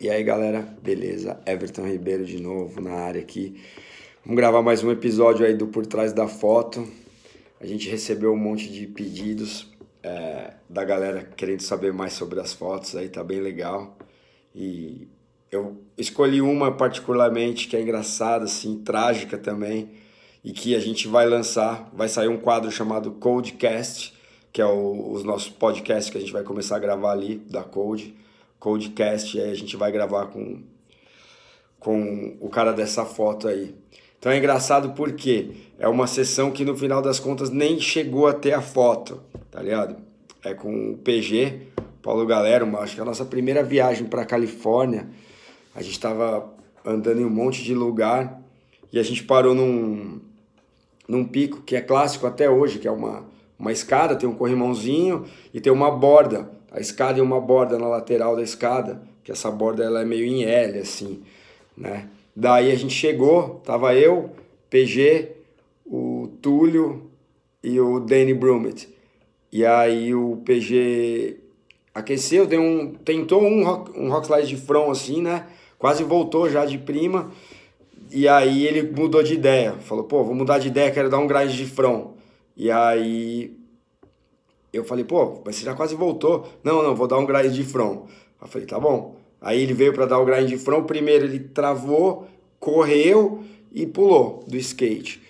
E aí galera, beleza? Everton Ribeiro de novo na área aqui. Vamos gravar mais um episódio aí do Por Trás da Foto. A gente recebeu um monte de pedidos é, da galera querendo saber mais sobre as fotos, aí tá bem legal. E eu escolhi uma particularmente que é engraçada, assim, trágica também, e que a gente vai lançar. Vai sair um quadro chamado Codecast, que é o, os nossos podcasts que a gente vai começar a gravar ali da Code Codecast, aí a gente vai gravar com, com o cara dessa foto aí. Então é engraçado porque é uma sessão que no final das contas nem chegou até a foto, tá ligado? É com o PG, Paulo Galera, uma, acho que é a nossa primeira viagem para Califórnia. A gente estava andando em um monte de lugar e a gente parou num, num pico que é clássico até hoje, que é uma, uma escada, tem um corrimãozinho e tem uma borda a escada e uma borda na lateral da escada, que essa borda ela é meio em L, assim, né? Daí a gente chegou, tava eu, PG, o Túlio e o Danny Brummett. E aí o PG aqueceu, deu um, tentou um rock, um rock slide de front, assim, né? Quase voltou já de prima. E aí ele mudou de ideia, falou, pô, vou mudar de ideia, quero dar um grade de front. E aí eu falei, pô, mas você já quase voltou. Não, não, vou dar um grind de front. Eu falei, tá bom. Aí ele veio para dar o grind de front. Primeiro ele travou, correu e pulou do skate.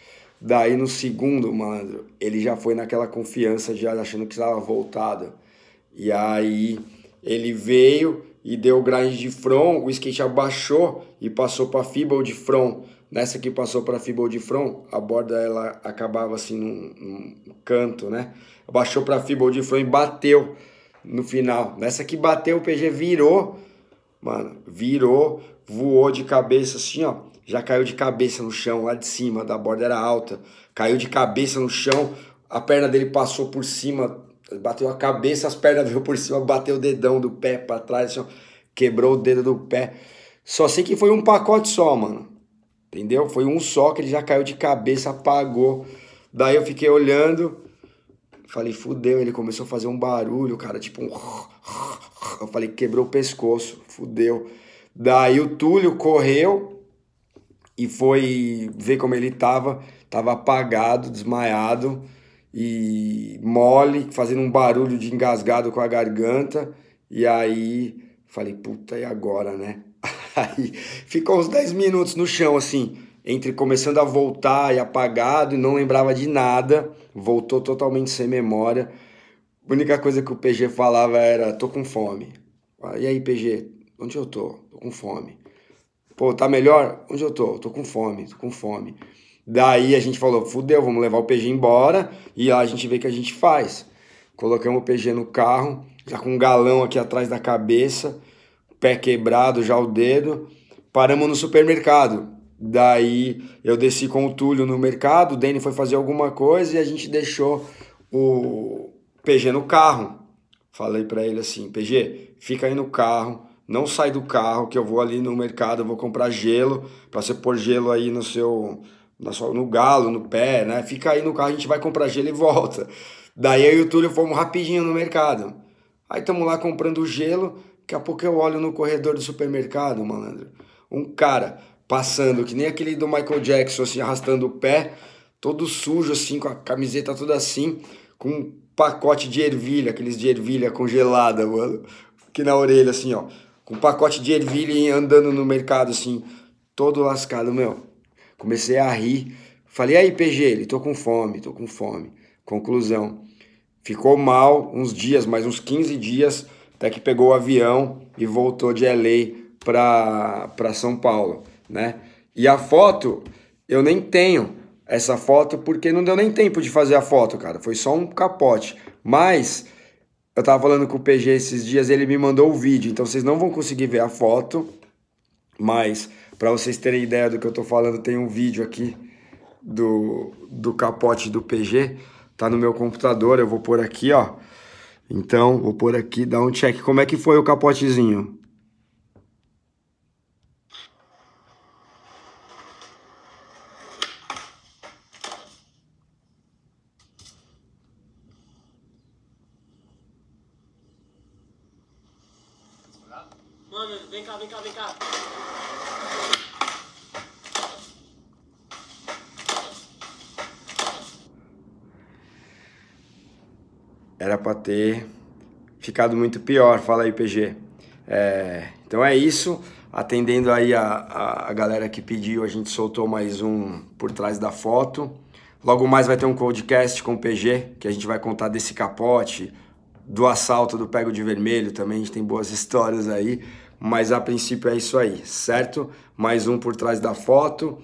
Daí no segundo, mano ele já foi naquela confiança, já achando que estava voltado. E aí ele veio e deu o grind de front, o skate abaixou e passou para fibra de front. Nessa que passou para Fibo de Front, a borda ela acabava assim num, num canto, né? Baixou para Fibo de Front e bateu no final. Nessa que bateu, o PG virou, mano, virou, voou de cabeça assim, ó. Já caiu de cabeça no chão, lá de cima, da borda era alta. Caiu de cabeça no chão, a perna dele passou por cima, bateu a cabeça, as pernas veio por cima, bateu o dedão do pé para trás, assim, ó, quebrou o dedo do pé. Só sei que foi um pacote só, mano. Entendeu? Foi um só que ele já caiu de cabeça, apagou. Daí eu fiquei olhando, falei, fudeu, ele começou a fazer um barulho, cara, tipo um. Eu falei, quebrou o pescoço, fudeu. Daí o Túlio correu e foi ver como ele tava. Tava apagado, desmaiado e mole, fazendo um barulho de engasgado com a garganta. E aí falei, puta, e agora, né? Aí ficou uns 10 minutos no chão, assim, entre começando a voltar e apagado e não lembrava de nada, voltou totalmente sem memória. A única coisa que o PG falava era: tô com fome. Ah, e aí, PG, onde eu tô? Tô com fome. Pô, tá melhor? Onde eu tô? Tô com fome, tô com fome. Daí a gente falou: fudeu, vamos levar o PG embora e lá a gente vê o que a gente faz. Colocamos o PG no carro, já com um galão aqui atrás da cabeça pé quebrado, já o dedo, paramos no supermercado. Daí eu desci com o Túlio no mercado, o Dani foi fazer alguma coisa e a gente deixou o PG no carro. Falei para ele assim: PG, fica aí no carro, não sai do carro, que eu vou ali no mercado, eu vou comprar gelo, para você pôr gelo aí no seu. No, seu, no galo, no pé, né? Fica aí no carro, a gente vai comprar gelo e volta. Daí eu e o Túlio fomos rapidinho no mercado. Aí estamos lá comprando gelo. Daqui a pouco eu olho no corredor do supermercado, malandro. Um cara passando, que nem aquele do Michael Jackson, assim, arrastando o pé, todo sujo, assim, com a camiseta toda assim, com um pacote de ervilha, aqueles de ervilha congelada, mano, aqui na orelha, assim, ó. Com um pacote de ervilha e andando no mercado, assim, todo lascado, meu. Comecei a rir. Falei, aí, PG, ele, tô com fome, tô com fome. Conclusão. Ficou mal uns dias, mais uns 15 dias até que pegou o avião e voltou de LA para São Paulo, né? E a foto, eu nem tenho essa foto porque não deu nem tempo de fazer a foto, cara. Foi só um capote. Mas eu tava falando com o PG esses dias, ele me mandou o vídeo, então vocês não vão conseguir ver a foto, mas para vocês terem ideia do que eu tô falando, tem um vídeo aqui do, do capote do PG, tá no meu computador, eu vou pôr aqui, ó. Então, vou por aqui, dar um check. Como é que foi o capotezinho? Mano, vem cá, vem cá, vem cá. Era para ter ficado muito pior, fala aí, PG. É, então é isso. Atendendo aí a, a, a, galera que pediu, a gente soltou mais um por trás da foto. Logo mais vai ter um podcast com o PG, que a gente vai contar desse capote, do assalto, do pego de vermelho também. A gente tem boas histórias aí. Mas a princípio é isso aí, certo? Mais um por trás da foto.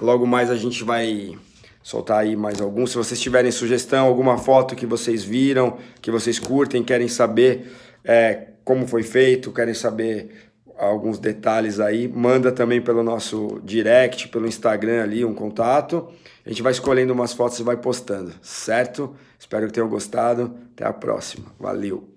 Logo mais a gente vai soltar aí mais alguns. Se vocês tiverem sugestão, alguma foto que vocês viram, que vocês curtem, querem saber é, como foi feito, querem saber alguns detalhes aí, manda também pelo nosso direct, pelo Instagram ali, um contato. A gente vai escolhendo umas fotos e vai postando, certo? Espero que tenham gostado. Até a próxima. Valeu!